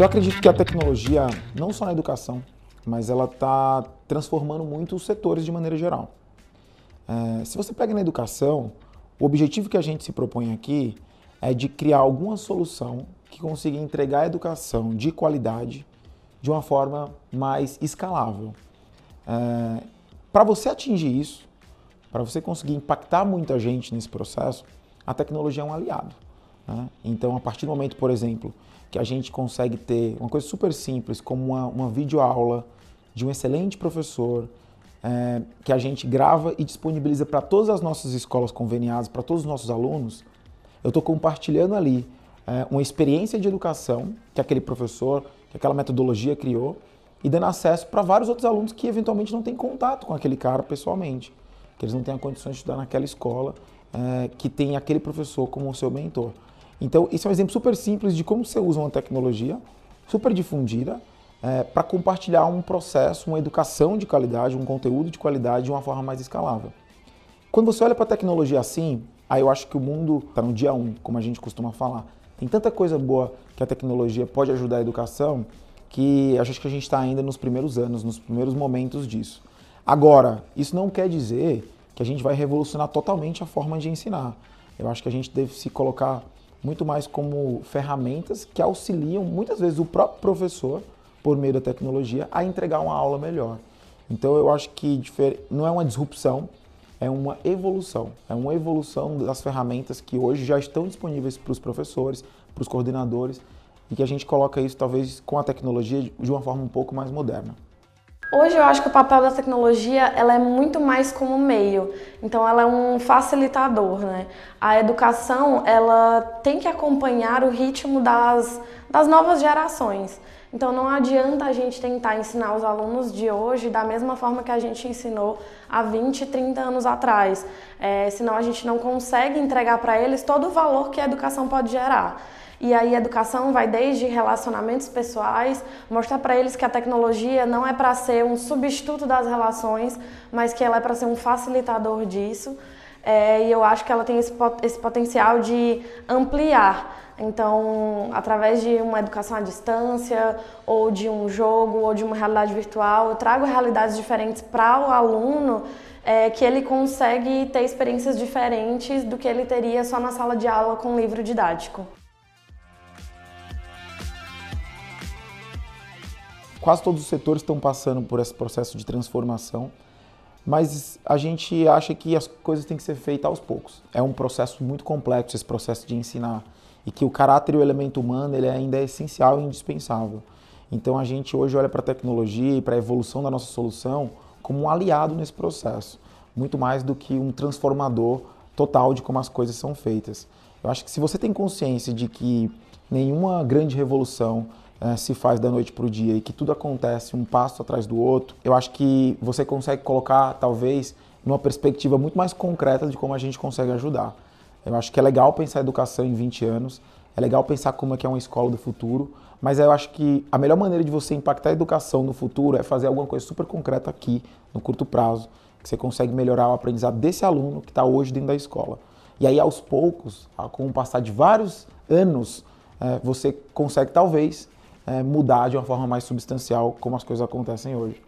Eu acredito que a tecnologia, não só na educação, mas ela está transformando muito os setores de maneira geral. É, se você pega na educação, o objetivo que a gente se propõe aqui é de criar alguma solução que consiga entregar a educação de qualidade de uma forma mais escalável. É, para você atingir isso, para você conseguir impactar muita gente nesse processo, a tecnologia é um aliado. Né? Então, a partir do momento, por exemplo, que a gente consegue ter uma coisa super simples, como uma, uma videoaula de um excelente professor, é, que a gente grava e disponibiliza para todas as nossas escolas conveniadas, para todos os nossos alunos, eu estou compartilhando ali é, uma experiência de educação que aquele professor, que aquela metodologia criou, e dando acesso para vários outros alunos que eventualmente não têm contato com aquele cara pessoalmente, que eles não têm a condição de estudar naquela escola, é, que tem aquele professor como seu mentor. Então, esse é um exemplo super simples de como você usa uma tecnologia super difundida é, para compartilhar um processo, uma educação de qualidade, um conteúdo de qualidade de uma forma mais escalável. Quando você olha para a tecnologia assim, aí eu acho que o mundo está no dia um, como a gente costuma falar. Tem tanta coisa boa que a tecnologia pode ajudar a educação que eu acho que a gente está ainda nos primeiros anos, nos primeiros momentos disso. Agora, isso não quer dizer que a gente vai revolucionar totalmente a forma de ensinar. Eu acho que a gente deve se colocar muito mais como ferramentas que auxiliam muitas vezes o próprio professor, por meio da tecnologia, a entregar uma aula melhor. Então eu acho que não é uma disrupção, é uma evolução. É uma evolução das ferramentas que hoje já estão disponíveis para os professores, para os coordenadores, e que a gente coloca isso talvez com a tecnologia de uma forma um pouco mais moderna. Hoje eu acho que o papel da tecnologia ela é muito mais como meio, então ela é um facilitador, né? A educação ela tem que acompanhar o ritmo das, das novas gerações. Então não adianta a gente tentar ensinar os alunos de hoje da mesma forma que a gente ensinou há 20, 30 anos atrás, é, senão a gente não consegue entregar para eles todo o valor que a educação pode gerar. E aí, a educação vai desde relacionamentos pessoais, mostrar para eles que a tecnologia não é para ser um substituto das relações, mas que ela é para ser um facilitador disso. É, e eu acho que ela tem esse, pot esse potencial de ampliar. Então, através de uma educação à distância, ou de um jogo, ou de uma realidade virtual, eu trago realidades diferentes para o aluno é, que ele consegue ter experiências diferentes do que ele teria só na sala de aula com um livro didático. Quase todos os setores estão passando por esse processo de transformação mas a gente acha que as coisas têm que ser feitas aos poucos. É um processo muito complexo esse processo de ensinar e que o caráter e o elemento humano ele ainda é essencial e indispensável. Então a gente hoje olha para a tecnologia e para a evolução da nossa solução como um aliado nesse processo, muito mais do que um transformador total de como as coisas são feitas. Eu acho que se você tem consciência de que nenhuma grande revolução é, se faz da noite para o dia e que tudo acontece um passo atrás do outro, eu acho que você consegue colocar, talvez, numa perspectiva muito mais concreta de como a gente consegue ajudar. Eu acho que é legal pensar a educação em 20 anos, é legal pensar como é que é uma escola do futuro, mas eu acho que a melhor maneira de você impactar a educação no futuro é fazer alguma coisa super concreta aqui, no curto prazo, que você consegue melhorar o aprendizado desse aluno que está hoje dentro da escola. E aí, aos poucos, com o passar de vários anos, é, você consegue talvez é, mudar de uma forma mais substancial como as coisas acontecem hoje.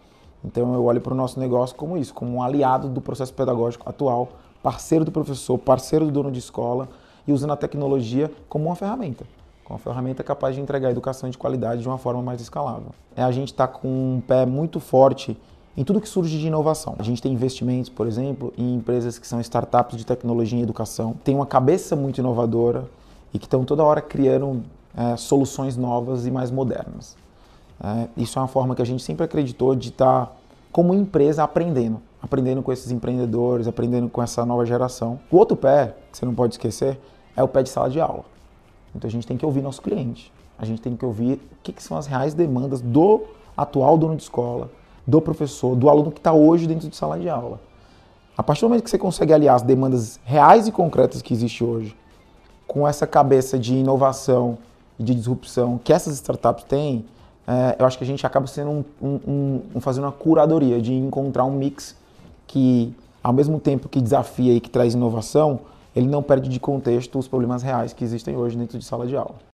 Então eu olho para o nosso negócio como isso, como um aliado do processo pedagógico atual, parceiro do professor, parceiro do dono de escola e usando a tecnologia como uma ferramenta. Como uma ferramenta capaz de entregar educação de qualidade de uma forma mais escalável. É, a gente está com um pé muito forte em tudo que surge de inovação. A gente tem investimentos, por exemplo, em empresas que são startups de tecnologia e educação, tem uma cabeça muito inovadora, e que estão toda hora criando é, soluções novas e mais modernas. É, isso é uma forma que a gente sempre acreditou de estar, tá, como empresa, aprendendo. Aprendendo com esses empreendedores, aprendendo com essa nova geração. O outro pé, que você não pode esquecer, é o pé de sala de aula. Então a gente tem que ouvir nosso cliente. A gente tem que ouvir o que, que são as reais demandas do atual dono de escola, do professor, do aluno que está hoje dentro de sala de aula. A partir do momento que você consegue aliar as demandas reais e concretas que existe hoje com essa cabeça de inovação e de disrupção que essas startups têm, é, eu acho que a gente acaba sendo um, um, um, fazendo uma curadoria de encontrar um mix que, ao mesmo tempo que desafia e que traz inovação, ele não perde de contexto os problemas reais que existem hoje dentro de sala de aula.